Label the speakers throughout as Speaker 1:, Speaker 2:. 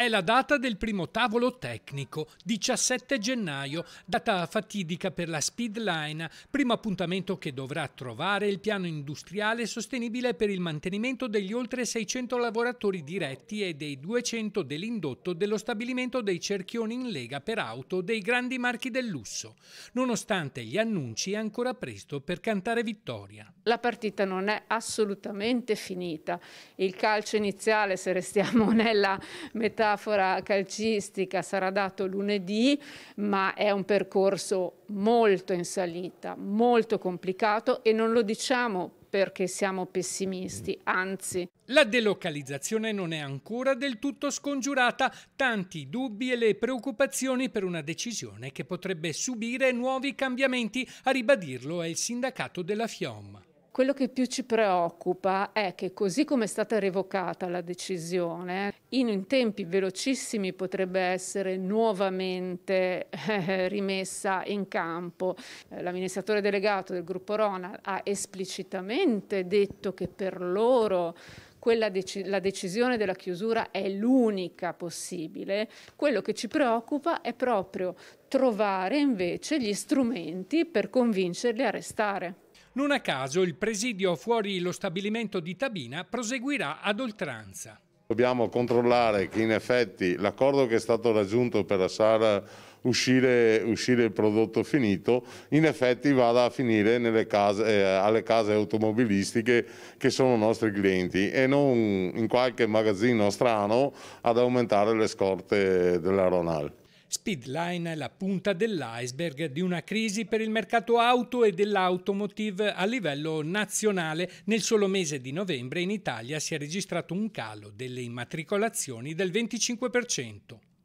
Speaker 1: È la data del primo tavolo tecnico, 17 gennaio, data fatidica per la Speedline, primo appuntamento che dovrà trovare il piano industriale sostenibile per il mantenimento degli oltre 600 lavoratori diretti e dei 200 dell'indotto dello stabilimento dei cerchioni in lega per auto dei grandi marchi del lusso. Nonostante gli annunci è ancora presto per cantare vittoria. La
Speaker 2: partita non è assolutamente finita. Il calcio iniziale, se restiamo nella metà metafora calcistica sarà dato lunedì, ma è un percorso molto in salita, molto complicato e non lo diciamo perché siamo pessimisti, anzi.
Speaker 1: La delocalizzazione non è ancora del tutto scongiurata, tanti dubbi e le preoccupazioni per una decisione che potrebbe subire nuovi cambiamenti, a ribadirlo è il sindacato della FIOM.
Speaker 2: Quello che più ci preoccupa è che così come è stata revocata la decisione, in tempi velocissimi potrebbe essere nuovamente eh, rimessa in campo. L'amministratore delegato del gruppo Rona ha esplicitamente detto che per loro dec la decisione della chiusura è l'unica possibile. Quello che ci preoccupa è proprio trovare invece gli strumenti per convincerli a restare.
Speaker 3: Non
Speaker 1: a caso il presidio fuori lo stabilimento di Tabina proseguirà ad oltranza.
Speaker 3: Dobbiamo controllare che in effetti l'accordo che è stato raggiunto per la sala uscire, uscire, il prodotto finito in effetti vada a finire case, eh, alle case automobilistiche che sono i nostri clienti e non in qualche magazzino strano ad aumentare le scorte dell'Aeronal.
Speaker 1: Speedline è la punta dell'iceberg di una crisi per il mercato auto e dell'automotive a livello nazionale. Nel solo mese di novembre in Italia si è registrato un calo delle immatricolazioni del 25%.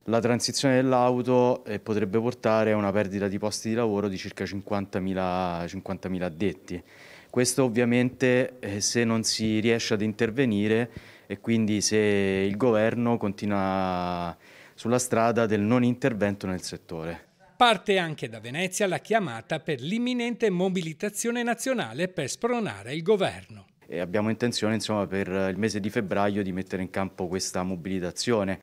Speaker 4: La transizione dell'auto eh, potrebbe portare a una perdita di posti di lavoro di circa 50.000 50 addetti. Questo ovviamente eh, se non si riesce ad intervenire e quindi se il governo continua sulla strada del non intervento nel settore.
Speaker 1: Parte anche da Venezia la chiamata per l'imminente mobilitazione nazionale per spronare il governo.
Speaker 4: E abbiamo intenzione insomma, per il mese di febbraio di mettere in campo questa mobilitazione.